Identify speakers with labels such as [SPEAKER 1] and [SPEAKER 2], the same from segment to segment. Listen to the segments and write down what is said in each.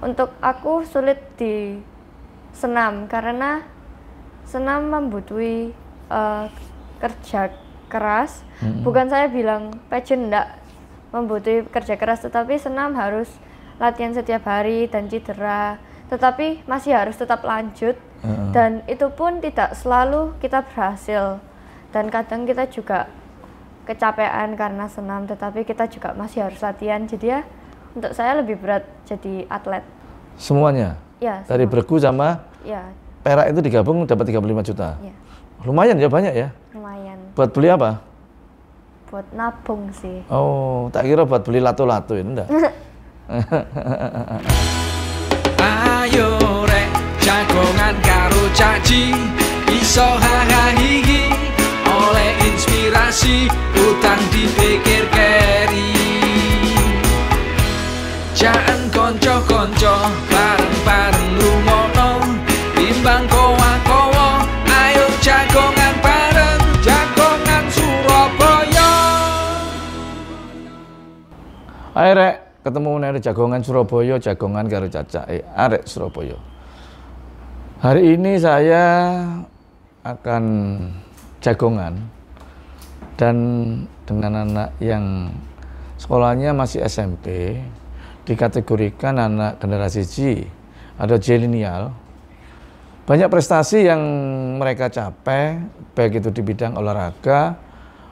[SPEAKER 1] Untuk aku sulit di senam karena senam membutuhi uh, kerja keras. -hmm. Bukan saya bilang pageant enggak membutuhi kerja keras, tetapi senam harus latihan setiap hari dan cedera. Tetapi masih harus tetap lanjut uh dan itu pun tidak selalu kita berhasil. Dan kadang kita juga kecapean karena senam, tetapi kita juga masih harus latihan. Jadi ya untuk saya lebih berat jadi atlet. Semuanya? Ya. Semua.
[SPEAKER 2] Dari bergu sama ya. perak itu digabung dapat 35 juta? Ya. Lumayan ya banyak ya? Lumayan. Buat beli apa? Buat nabung sih. Oh, tak kira buat beli lato-lato ya enggak? Ayo rek jagongan karo caci iso hahaha oleh inspirasi utang dipikirkan Jangan konco-konco Bareng-bareng rumono Bimbang kowa-kowo Ayo jagongan bareng Jagongan Surabaya Ayo rek ketemu nih jagongan Surabaya Jagongan karo caca eh, Arek Surabaya Hari ini saya akan jagongan dan dengan anak yang sekolahnya masih SMP dikategorikan anak generasi G atau milenial banyak prestasi yang mereka capai baik itu di bidang olahraga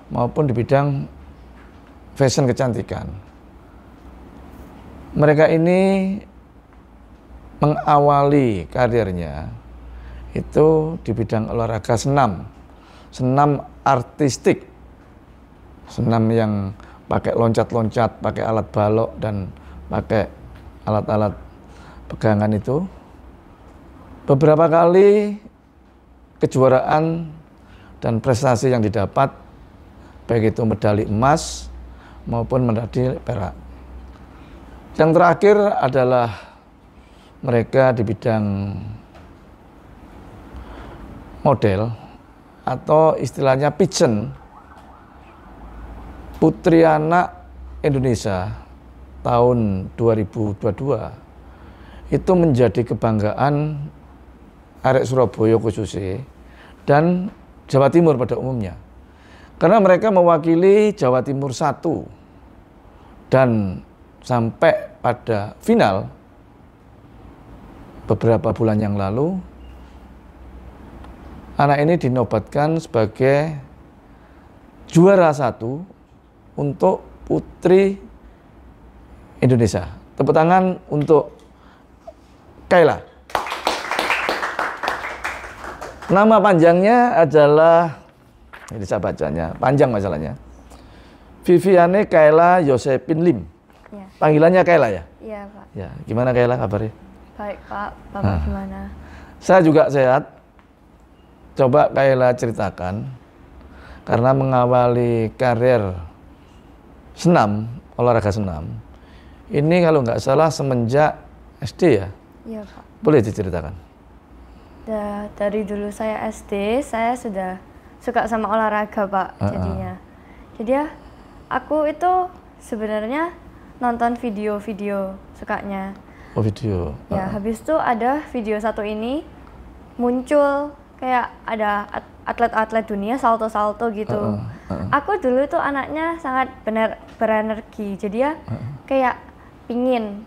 [SPEAKER 2] maupun di bidang fashion kecantikan mereka ini mengawali karirnya itu di bidang olahraga senam senam artistik senam yang pakai loncat-loncat, pakai alat balok dan pakai alat-alat pegangan itu. Beberapa kali kejuaraan dan prestasi yang didapat baik itu medali emas maupun medali perak. Yang terakhir adalah mereka di bidang model atau istilahnya pigeon putri anak Indonesia tahun 2022 itu menjadi kebanggaan arek Surabaya khususnya dan Jawa Timur pada umumnya. Karena mereka mewakili Jawa Timur satu dan sampai pada final beberapa bulan yang lalu anak ini dinobatkan sebagai juara satu untuk putri Indonesia. Tepuk tangan untuk Kayla. Nama panjangnya adalah ini saya bacanya, panjang masalahnya. Viviane Kayla Yosepin Lim. Ya. Panggilannya Kayla ya? Iya, Pak. Ya, gimana Kayla kabarnya?
[SPEAKER 1] Baik, Pak. Bapak nah. gimana?
[SPEAKER 2] Saya juga sehat. Coba Kayla ceritakan karena mengawali karir senam, olahraga senam ini kalau nggak salah semenjak SD ya? Iya Pak. Boleh diceritakan?
[SPEAKER 1] Da, dari dulu saya SD, saya sudah suka sama olahraga Pak uh -uh. jadinya. Jadi ya, aku itu sebenarnya nonton video-video sukanya.
[SPEAKER 2] Oh video. Ya, uh Ya,
[SPEAKER 1] habis itu ada video satu ini muncul kayak ada atlet-atlet dunia salto-salto gitu. Uh -uh. Uh -uh. Aku dulu itu anaknya sangat benar berenergi. Jadi ya uh -uh. kayak pingin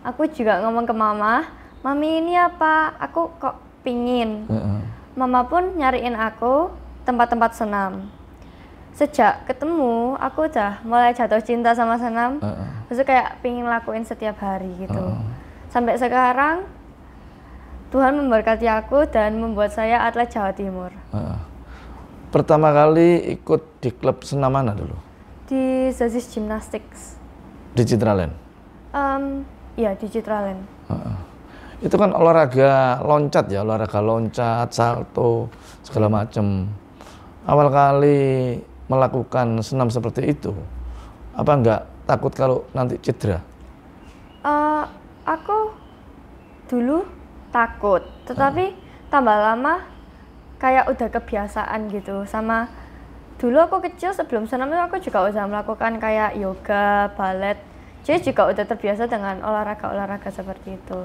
[SPEAKER 1] aku juga ngomong ke mama mami ini apa aku kok pingin uh -uh. mama pun nyariin aku tempat-tempat senam sejak ketemu aku udah mulai jatuh cinta sama senam uh -uh. terus kayak pingin lakuin setiap hari gitu uh -uh. sampai sekarang Tuhan memberkati aku dan membuat saya atlet Jawa Timur
[SPEAKER 2] uh -uh. pertama kali ikut di klub senam mana dulu
[SPEAKER 1] di Zazis Gymnastics
[SPEAKER 2] di Citraland
[SPEAKER 1] Um, ya di
[SPEAKER 2] itu kan olahraga loncat ya, olahraga loncat, salto, segala macam. Awal kali melakukan senam seperti itu, apa enggak takut kalau nanti cedera?
[SPEAKER 1] Uh, aku dulu takut, tetapi uh. tambah lama kayak udah kebiasaan gitu sama dulu aku kecil sebelum senam itu aku juga udah melakukan kayak yoga, balet, jadi juga udah terbiasa dengan olahraga-olahraga seperti itu.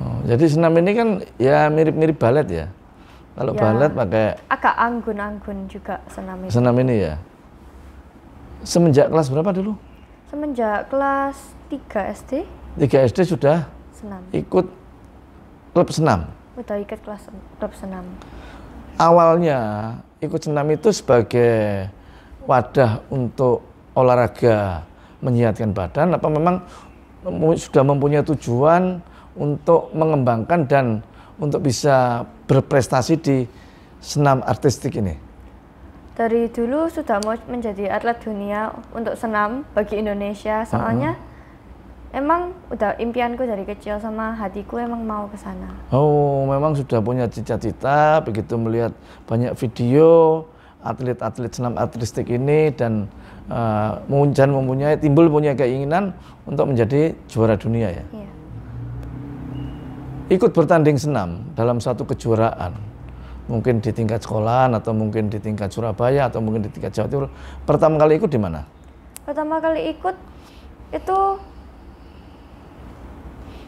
[SPEAKER 2] Oh, jadi senam ini kan ya mirip-mirip balet ya. Kalau ya, balet pakai
[SPEAKER 1] agak anggun-anggun juga senam ini. Senam
[SPEAKER 2] ini ya. Semenjak kelas berapa dulu?
[SPEAKER 1] Semenjak kelas 3 SD.
[SPEAKER 2] 3 SD sudah senam. Ikut klub senam.
[SPEAKER 1] Udah ikut kelas klub senam.
[SPEAKER 2] Awalnya ikut senam itu sebagai wadah untuk olahraga menyehatkan badan apa memang sudah mempunyai tujuan untuk mengembangkan dan untuk bisa berprestasi di senam artistik ini?
[SPEAKER 1] Dari dulu sudah mau menjadi atlet dunia untuk senam bagi Indonesia, soalnya uh -huh. emang udah impianku dari kecil sama hatiku emang mau ke sana.
[SPEAKER 2] Oh, memang sudah punya cita-cita begitu melihat banyak video atlet-atlet senam atletik ini dan uh, mempunyai timbul punya keinginan untuk menjadi juara dunia ya. Yeah. Ikut bertanding senam dalam satu kejuaraan, mungkin di tingkat sekolah atau mungkin di tingkat Surabaya atau mungkin di tingkat Jawa Timur. Pertama kali ikut di mana?
[SPEAKER 1] Pertama kali ikut itu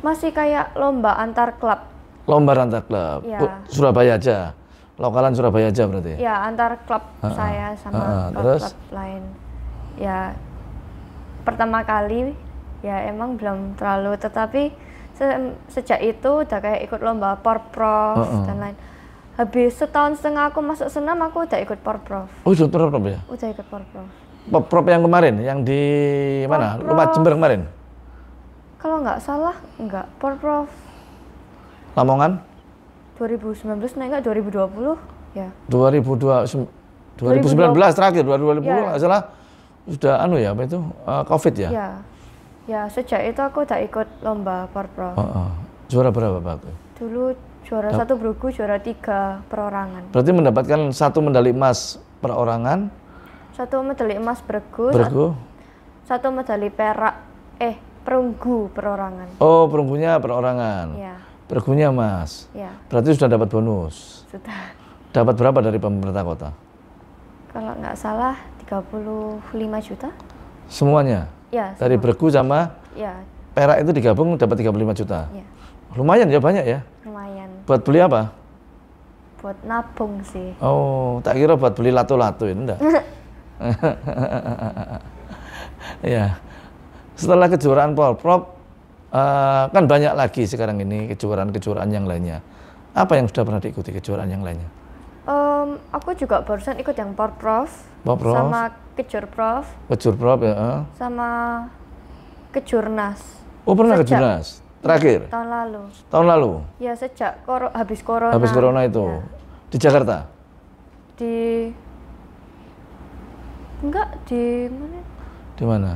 [SPEAKER 1] masih kayak lomba antar klub.
[SPEAKER 2] Lomba antar klub. Ya. Surabaya aja lokalan Surabaya aja berarti ya?
[SPEAKER 1] Ya antar klub uh -uh. saya sama uh -uh. Terus? klub lain. Ya pertama kali ya emang belum terlalu, tetapi se sejak itu udah kayak ikut lomba porprov uh -uh. dan lain. Habis setahun setengah aku masuk senam, aku udah ikut porprov.
[SPEAKER 2] Oh, udah porprov ya?
[SPEAKER 1] Udah ikut porprov.
[SPEAKER 2] Porprov yang kemarin, yang di mana? Lumat Jember kemarin.
[SPEAKER 1] Kalau nggak salah, nggak porprov. Lamongan? 2019 naik nggak 2020 ya
[SPEAKER 2] 2020 2019 terakhir 2020 ya. nggak salah sudah anu ya apa itu uh, covid ya?
[SPEAKER 1] ya ya sejak itu aku tak ikut lomba parpro oh,
[SPEAKER 2] oh. juara berapa pak
[SPEAKER 1] dulu juara Dap satu bergu juara tiga perorangan
[SPEAKER 2] berarti mendapatkan satu medali emas perorangan
[SPEAKER 1] satu medali emas bergu bergu satu medali perak eh perunggu perorangan
[SPEAKER 2] oh perunggunya perorangan ya Pergumnya Mas. Ya. Berarti sudah dapat bonus. Sudah. Dapat berapa dari pemerintah kota?
[SPEAKER 1] Kalau nggak salah 35 juta.
[SPEAKER 2] Semuanya? Ya. Semua. Dari bergu sama ya. perak itu digabung dapat 35 juta. Ya. Lumayan ya banyak ya?
[SPEAKER 1] Lumayan. Buat beli apa? Buat nabung sih.
[SPEAKER 2] Oh, tak kira buat beli lato-lato ya, enggak? ya. Setelah kejuaraan polprop. Eh, kan banyak lagi sekarang ini kejuaraan-kejuaraan yang lainnya. Apa yang sudah pernah diikuti kejuaraan yang lainnya?
[SPEAKER 1] Um, aku juga barusan ikut yang Port Prof. sama Prof. Kejur
[SPEAKER 2] Prof ya, eh.
[SPEAKER 1] sama kejurnas. Oh pernah sejak, kejurnas? Terakhir? Tahun lalu. Tahun lalu? Ya sejak kor habis corona. Habis corona
[SPEAKER 2] itu ya. di Jakarta?
[SPEAKER 1] Di enggak di mana? Di mana?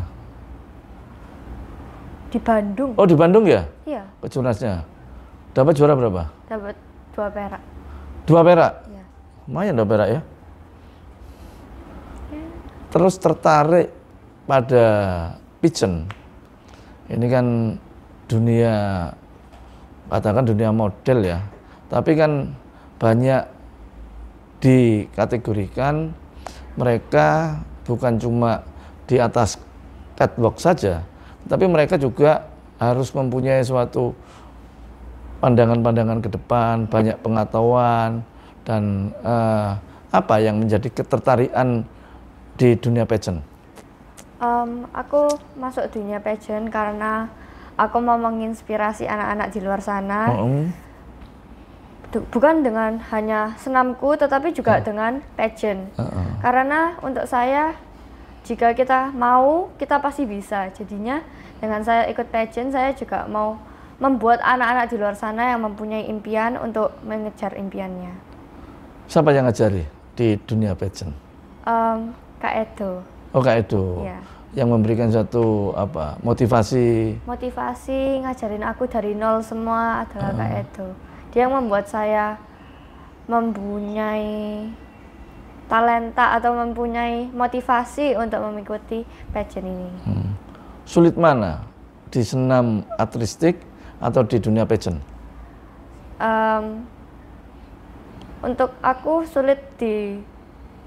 [SPEAKER 1] Di Bandung. Oh, di Bandung ya? Iya.
[SPEAKER 2] Kejurnasnya. Dapat juara berapa?
[SPEAKER 1] Dapat dua perak.
[SPEAKER 2] Dua perak? Iya. Lumayan dua perak ya. ya. Terus tertarik pada pigeon. Ini kan dunia katakan dunia model ya. Tapi kan banyak dikategorikan mereka bukan cuma di atas catwalk saja, tapi mereka juga harus mempunyai suatu pandangan-pandangan ke depan, banyak pengetahuan dan uh, apa yang menjadi ketertarikan di dunia pageant?
[SPEAKER 1] Um, aku masuk dunia pageant karena aku mau menginspirasi anak-anak di luar sana. Mm-hmm. Bukan dengan hanya senamku, tetapi juga uh. dengan pageant. Uh-uh. Karena untuk saya jika kita mau kita pasti bisa jadinya dengan saya ikut pageant saya juga mau membuat anak-anak di luar sana yang mempunyai impian untuk mengejar impiannya
[SPEAKER 2] siapa yang ngajari di dunia pageant
[SPEAKER 1] um, kak Edo
[SPEAKER 2] oh kak Edo ya. yang memberikan satu apa motivasi
[SPEAKER 1] motivasi ngajarin aku dari nol semua adalah uh. kak ah. Edo dia yang membuat saya mempunyai talenta atau mempunyai motivasi untuk mengikuti pageant ini? Hmm.
[SPEAKER 2] Sulit mana di senam atristik atau di dunia pageant?
[SPEAKER 1] Um, untuk aku sulit di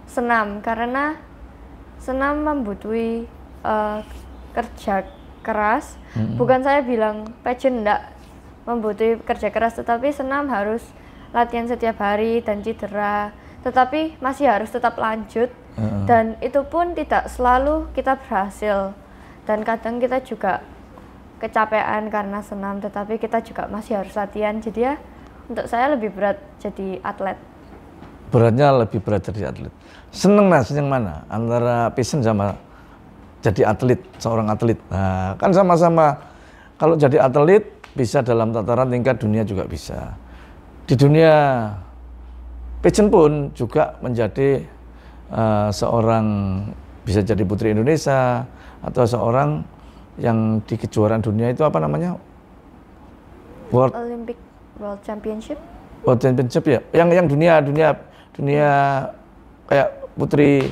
[SPEAKER 1] senam karena senam membutuhi uh, eh, kerja keras. Hmm. Bukan saya bilang pageant tidak membutuhi kerja keras, tetapi senam harus latihan setiap hari dan cedera tetapi masih harus tetap lanjut uh-uh. dan itu pun tidak selalu kita berhasil dan kadang kita juga kecapean karena senam tetapi kita juga masih harus latihan jadi ya untuk saya lebih berat jadi atlet
[SPEAKER 2] beratnya lebih berat jadi atlet seneng nah seneng mana antara passion sama jadi atlet seorang atlet nah, kan sama-sama kalau jadi atlet bisa dalam tataran tingkat dunia juga bisa di dunia Pigeon pun juga menjadi uh, seorang bisa jadi putri Indonesia atau seorang yang di kejuaraan dunia itu apa namanya? World
[SPEAKER 1] Olympic World Championship.
[SPEAKER 2] World Championship ya. Yang yang dunia dunia dunia kayak putri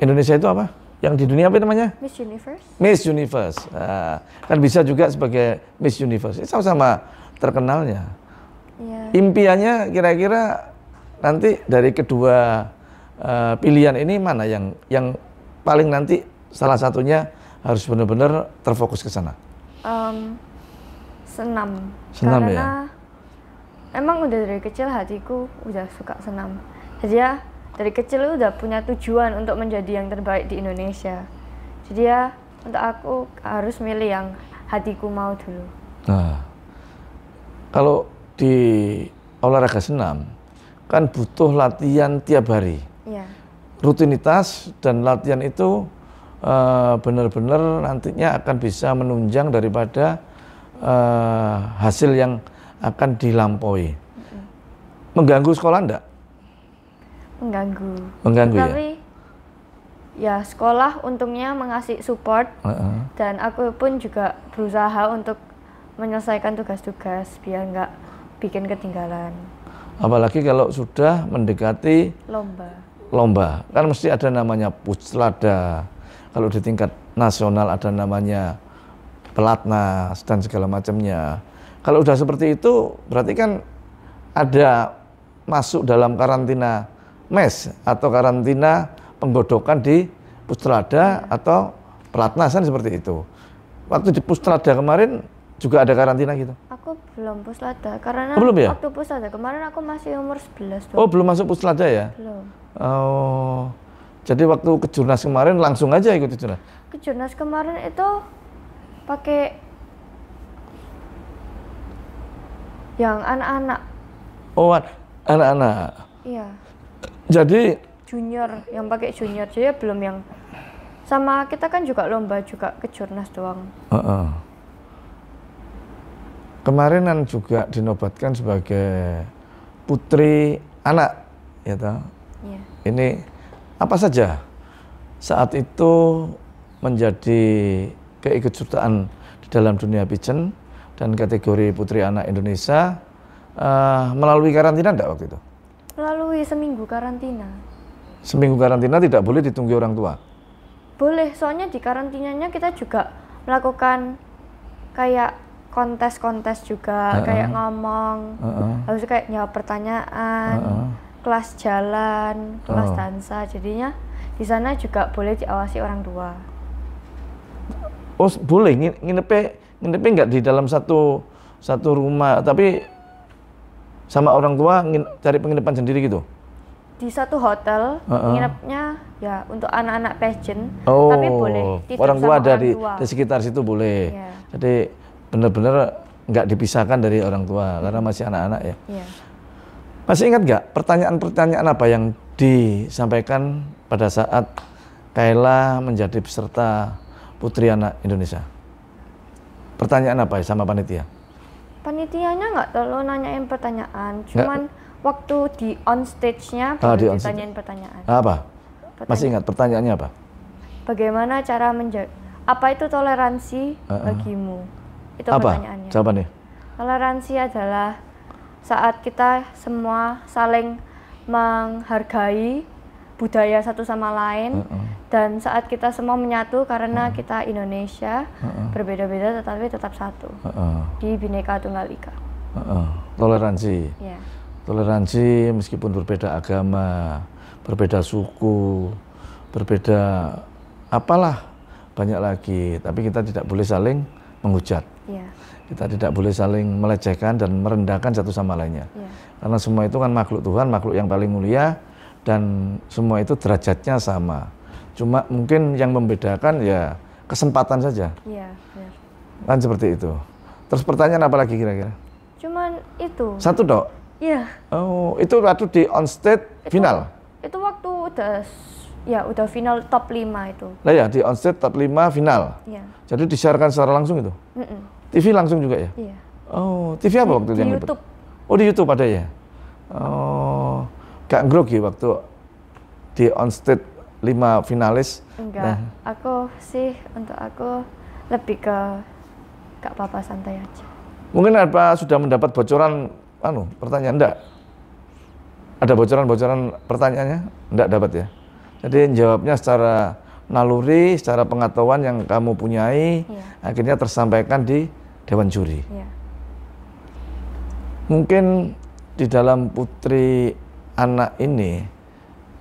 [SPEAKER 2] Indonesia itu apa? Yang di dunia apa namanya? Miss Universe. Miss Universe. uh, kan bisa juga sebagai Miss Universe. Itu sama-sama terkenalnya. Yeah. Impiannya kira-kira nanti dari kedua uh, pilihan ini mana yang yang paling nanti salah satunya harus benar-benar terfokus ke sana? Um,
[SPEAKER 1] senam. Senam ya? Karena ya. Emang udah dari kecil hatiku udah suka senam. Jadi ya dari kecil udah punya tujuan untuk menjadi yang terbaik di Indonesia. Jadi ya untuk aku harus milih yang hatiku mau dulu.
[SPEAKER 2] Nah, kalau di olahraga senam, kan butuh latihan tiap hari. Ya. Rutinitas dan latihan itu uh, benar-benar nantinya akan bisa menunjang daripada uh, hasil yang akan dilampaui. Mengganggu sekolah enggak?
[SPEAKER 1] Mengganggu. Mengganggu ya? Tapi, ya? ya sekolah untungnya mengasih support uh -uh. dan aku pun juga berusaha untuk menyelesaikan tugas-tugas biar enggak bikin ketinggalan.
[SPEAKER 2] Apalagi kalau sudah mendekati lomba. Lomba, kan mesti ada namanya puslada. Kalau di tingkat nasional ada namanya pelatnas dan segala macamnya. Kalau sudah seperti itu berarti kan ada masuk dalam karantina mes atau karantina penggodokan di puslada iya. atau pelatnasan seperti itu. Waktu di puslada kemarin juga ada karantina gitu
[SPEAKER 1] aku belum puslada karena oh, belum ya? waktu puslada kemarin aku masih umur 11 12. Oh, belum
[SPEAKER 2] masuk puslada ya? Belum. Oh. Jadi waktu kejurnas kemarin langsung aja ikut kejurnas?
[SPEAKER 1] Kejurnas kemarin itu pakai yang anak-anak.
[SPEAKER 2] Oh, anak-anak. Iya. Jadi
[SPEAKER 1] junior yang pakai junior jadi belum yang sama kita kan juga lomba juga kejurnas doang.
[SPEAKER 2] Uh -uh kemarinan juga dinobatkan sebagai putri anak ya toh. Yeah. Ini apa saja saat itu menjadi keikutsertaan di dalam dunia pigeon dan kategori putri anak Indonesia uh, melalui karantina enggak waktu itu?
[SPEAKER 1] Melalui seminggu karantina.
[SPEAKER 2] Seminggu karantina tidak boleh ditunggu orang tua.
[SPEAKER 1] Boleh, soalnya di karantinanya kita juga melakukan kayak kontes-kontes juga uh -uh. kayak ngomong uh -uh. habis itu kayak jawab pertanyaan uh -uh. kelas jalan kelas uh. dansa jadinya di sana juga boleh diawasi orang tua
[SPEAKER 2] oh boleh nginepnya nginepnya nggak di dalam satu satu rumah tapi sama orang tua cari penginapan sendiri gitu
[SPEAKER 1] di satu hotel uh -uh. nginepnya ya untuk anak-anak passion oh, tapi boleh orang tua dari di sekitar
[SPEAKER 2] situ boleh yeah. jadi benar-benar nggak dipisahkan dari orang tua karena masih anak-anak ya. Yeah. Masih ingat nggak pertanyaan-pertanyaan apa yang disampaikan pada saat Kaila menjadi peserta Putri Anak Indonesia? Pertanyaan apa ya sama panitia?
[SPEAKER 1] Panitianya nggak terlalu nanyain pertanyaan, cuman gak. waktu di on stage-nya ah, di on ditanyain pertanyaan.
[SPEAKER 2] Ah, apa? Pertanyaan. Masih ingat pertanyaannya apa?
[SPEAKER 1] Bagaimana cara menjaga apa itu toleransi uh -uh. bagimu? Itu Apa? pertanyaannya. Jawabannya. Toleransi adalah saat kita semua saling menghargai budaya satu sama lain uh -uh. dan saat kita semua menyatu karena uh -uh. kita Indonesia uh -uh. berbeda-beda tetapi tetap satu uh -uh. di Bhinneka tunggal ika.
[SPEAKER 2] Uh -uh. Toleransi. Yeah. Toleransi meskipun berbeda agama, berbeda suku, berbeda apalah banyak lagi, tapi kita tidak boleh saling menghujat. Iya. Kita tidak boleh saling melecehkan dan merendahkan satu sama lainnya. Yeah. Karena semua itu kan makhluk Tuhan, makhluk yang paling mulia dan semua itu derajatnya sama. Cuma mungkin yang membedakan ya kesempatan saja.
[SPEAKER 1] Iya, yeah,
[SPEAKER 2] Kan seperti itu. Terus pertanyaan apa lagi kira-kira?
[SPEAKER 1] Cuman itu. Satu dok. Iya.
[SPEAKER 2] Oh, itu waktu di on stage itu, final.
[SPEAKER 1] Itu waktu udah Ya, udah final top 5 itu.
[SPEAKER 2] Nah ya, di stage top 5 final. Ya. Jadi disiarkan secara langsung itu? -mm. TV langsung juga ya? Iya. Oh, TV apa di, waktu di yang YouTube. Lipat? Oh, di YouTube ada ya? Oh, gak grogi ya waktu di on stage lima finalis? Enggak, nah.
[SPEAKER 1] aku sih untuk aku lebih ke gak apa-apa santai aja.
[SPEAKER 2] Mungkin apa sudah mendapat bocoran anu pertanyaan enggak? Ada bocoran-bocoran pertanyaannya? Enggak dapat ya. Jadi jawabnya secara naluri, secara pengetahuan yang kamu punyai, ya. akhirnya tersampaikan di dewan juri. Ya. Mungkin di dalam putri anak ini,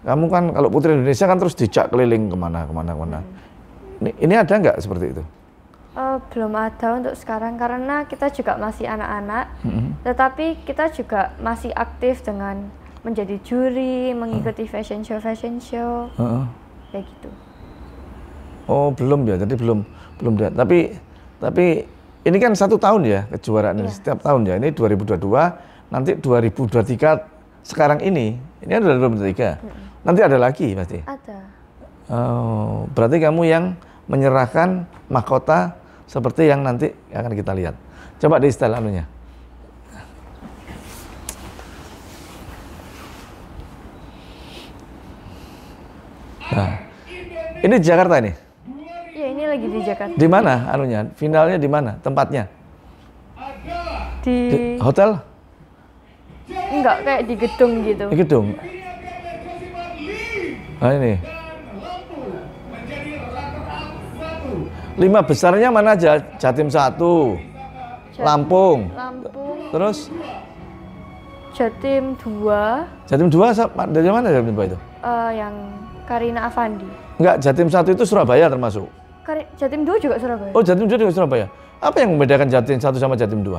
[SPEAKER 2] kamu kan kalau putri Indonesia kan terus dijak keliling kemana kemana kemana. Hmm. Ini, ini ada nggak seperti itu?
[SPEAKER 1] Uh, belum ada untuk sekarang karena kita juga masih anak-anak, hmm. tetapi kita juga masih aktif dengan menjadi juri, mengikuti uh. fashion show fashion show, uh kayak gitu.
[SPEAKER 2] Oh belum ya, jadi belum belum dia. Tapi tapi ini kan satu tahun ya kejuaraan yeah. setiap tahun ya. Ini 2022, nanti 2023 sekarang ini ini ada 2023. Hmm. Nanti ada lagi pasti. Ada. Oh, berarti kamu yang menyerahkan mahkota seperti yang nanti akan kita lihat. Coba di style anunya. Nah, ini Jakarta nih
[SPEAKER 1] lagi di Jakarta. Di
[SPEAKER 2] mana anunya? Finalnya di mana? Tempatnya? Di, di hotel?
[SPEAKER 1] Enggak, kayak di gedung gitu. Di gedung.
[SPEAKER 2] Nah, ini. Lima besarnya mana aja? Jatim satu, Jatim, Lampung.
[SPEAKER 1] Lampung. Terus? Jatim dua.
[SPEAKER 2] Jatim dua dari mana Jatim dua itu?
[SPEAKER 1] Uh, yang Karina Avandi.
[SPEAKER 2] Enggak, Jatim satu itu Surabaya termasuk.
[SPEAKER 1] Jatim 2 juga Surabaya. Oh,
[SPEAKER 2] Jatim 2 juga Surabaya. Apa yang membedakan Jatim 1 sama Jatim 2?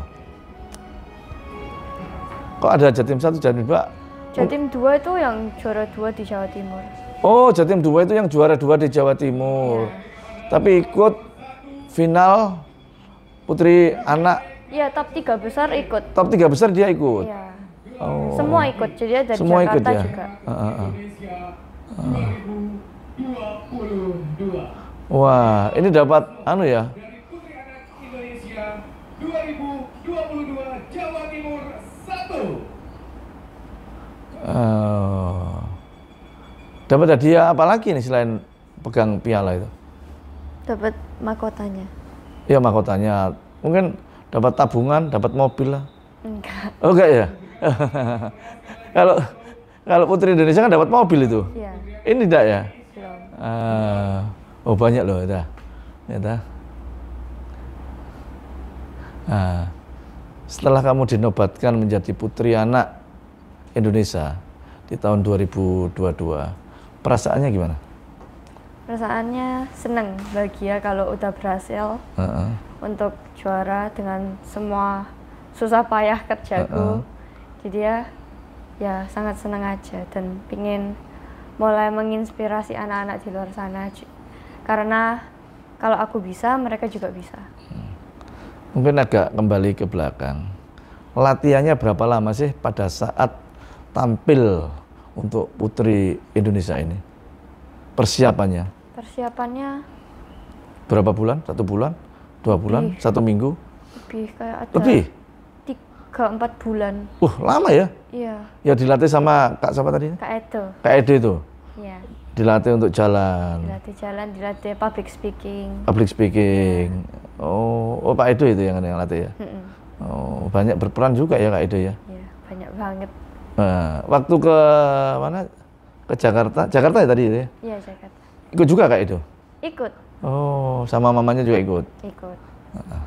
[SPEAKER 2] Kok ada Jatim 1, Jatim 2? Jatim
[SPEAKER 1] 2 itu yang juara 2 di Jawa Timur.
[SPEAKER 2] Oh, Jatim 2 itu yang juara 2 di Jawa Timur. Ya. Tapi ikut final putri anak.
[SPEAKER 1] Iya, top 3 besar ikut. Top 3 besar dia ikut. Iya.
[SPEAKER 2] Oh. Semua
[SPEAKER 1] ikut. Jadi ada dari Semua Jakarta ikut, ya? juga. Uh, uh, uh. Uh.
[SPEAKER 2] Wah, ini dapat anu ya. Indonesia eh, 2022 Jawa Dapat hadiah apa lagi nih selain pegang piala itu?
[SPEAKER 1] Dapat mahkotanya.
[SPEAKER 2] Iya mahkotanya. Mungkin dapat tabungan, dapat mobil lah. Enggak. Oh, enggak ya? Kalau kalau Putri Indonesia kan dapat mobil itu. Iya. Ini tidak ya? Belum. Uh, oh banyak loh ya ya nah, setelah kamu dinobatkan menjadi putri anak Indonesia di tahun 2022 perasaannya gimana
[SPEAKER 1] perasaannya senang, bahagia kalau udah berhasil uh -uh. untuk juara dengan semua susah payah kerjaku uh -uh. jadi ya ya sangat senang aja dan pingin mulai menginspirasi anak-anak di luar sana karena kalau aku bisa mereka juga bisa
[SPEAKER 2] mungkin agak kembali ke belakang latihannya berapa lama sih pada saat tampil untuk putri Indonesia ini persiapannya
[SPEAKER 1] persiapannya
[SPEAKER 2] berapa bulan satu bulan dua bulan satu minggu lebih kayak ada lebih
[SPEAKER 1] tiga empat bulan uh lama ya iya
[SPEAKER 2] ya dilatih sama kak siapa tadi kak Edo kak Edo itu iya Dilatih untuk jalan.
[SPEAKER 1] Dilatih jalan, dilatih public speaking.
[SPEAKER 2] Public speaking. Yeah. Oh, oh Pak Edo itu yang yang latih ya. Mm -mm. Oh, banyak berperan juga ya Kak Edo ya. yeah,
[SPEAKER 1] banyak banget.
[SPEAKER 2] Nah, waktu ke mana? Ke Jakarta. Jakarta ya tadi ya? Iya, yeah, Jakarta. Ikut juga Kak Edo? Ikut. Oh, sama mamanya juga ikut. Ikut. Nah,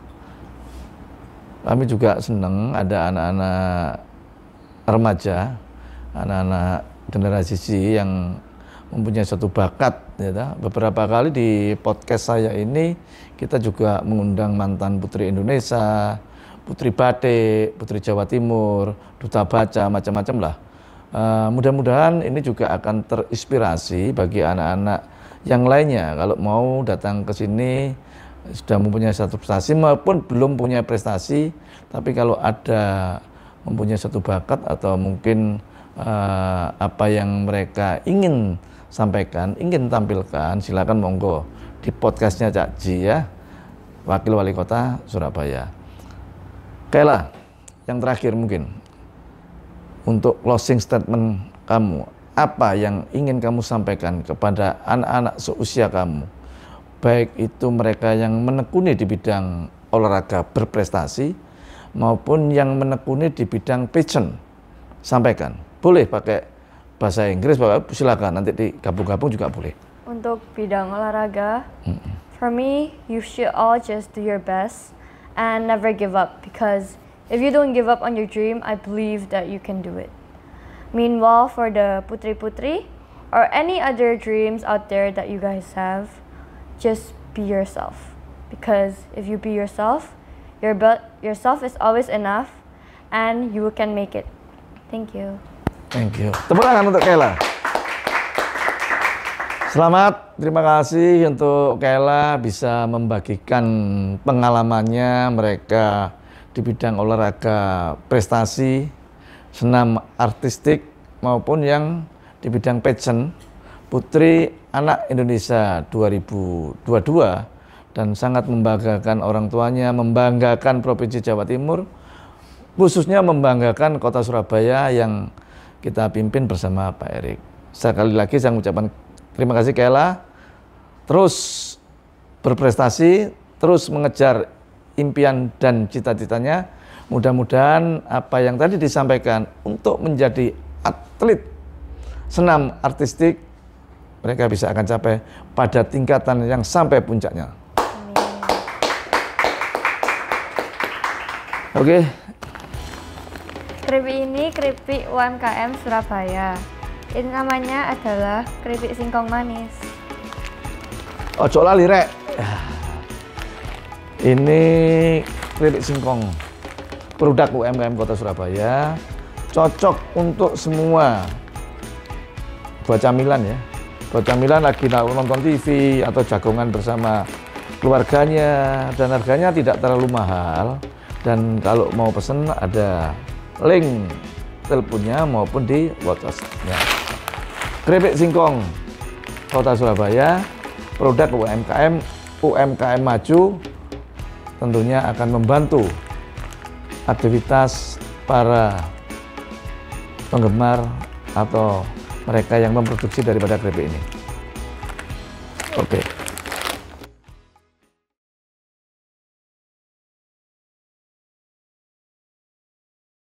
[SPEAKER 2] kami juga seneng ada anak-anak remaja, anak-anak generasi c yang mempunyai satu bakat. Ya, beberapa kali di podcast saya ini kita juga mengundang mantan Putri Indonesia, Putri Batik, Putri Jawa Timur, Duta Baca, macam-macam lah. Uh, mudah-mudahan ini juga akan terinspirasi bagi anak-anak yang lainnya kalau mau datang ke sini sudah mempunyai satu prestasi maupun belum punya prestasi tapi kalau ada mempunyai satu bakat atau mungkin uh, apa yang mereka ingin sampaikan, ingin tampilkan, silakan monggo di podcastnya Cak Ji ya, Wakil Wali Kota Surabaya. lah, yang terakhir mungkin untuk closing statement kamu, apa yang ingin kamu sampaikan kepada anak-anak seusia kamu? Baik itu mereka yang menekuni di bidang olahraga berprestasi maupun yang menekuni di bidang passion. Sampaikan. Boleh pakai bahasa Inggris, Bapak silakan nanti digabung-gabung juga boleh.
[SPEAKER 1] Untuk bidang olahraga, mm hmm for me, you should all just do your best and never give up because if you don't give up on your dream, I believe that you can do it. Meanwhile, for the putri putri or any other dreams out there that you guys have, just be yourself because if you be yourself, your yourself is always enough and you can make it. Thank you.
[SPEAKER 2] Thank you. Tepuk tangan untuk Kayla. Selamat, terima kasih untuk Kayla bisa membagikan pengalamannya mereka di bidang olahraga prestasi, senam artistik maupun yang di bidang pageant Putri Anak Indonesia 2022 dan sangat membanggakan orang tuanya, membanggakan Provinsi Jawa Timur, khususnya membanggakan kota Surabaya yang kita pimpin bersama Pak Erik. Sekali lagi saya mengucapkan terima kasih Kela. Terus berprestasi, terus mengejar impian dan cita-citanya. Mudah-mudahan apa yang tadi disampaikan untuk menjadi atlet senam artistik mereka bisa akan capai pada tingkatan yang sampai puncaknya. Oke, okay.
[SPEAKER 1] Keripik ini keripik UMKM Surabaya. Ini namanya adalah keripik singkong manis.
[SPEAKER 2] Ojo lali rek. Ini keripik singkong. Produk UMKM Kota Surabaya cocok untuk semua buat camilan ya buat camilan lagi nonton TV atau jagongan bersama keluarganya dan harganya tidak terlalu mahal dan kalau mau pesen ada link teleponnya maupun di whatsappnya nya Singkong, Kota Surabaya, produk UMKM, UMKM maju tentunya akan membantu aktivitas para penggemar atau mereka yang memproduksi daripada krepik ini. Oke. Okay.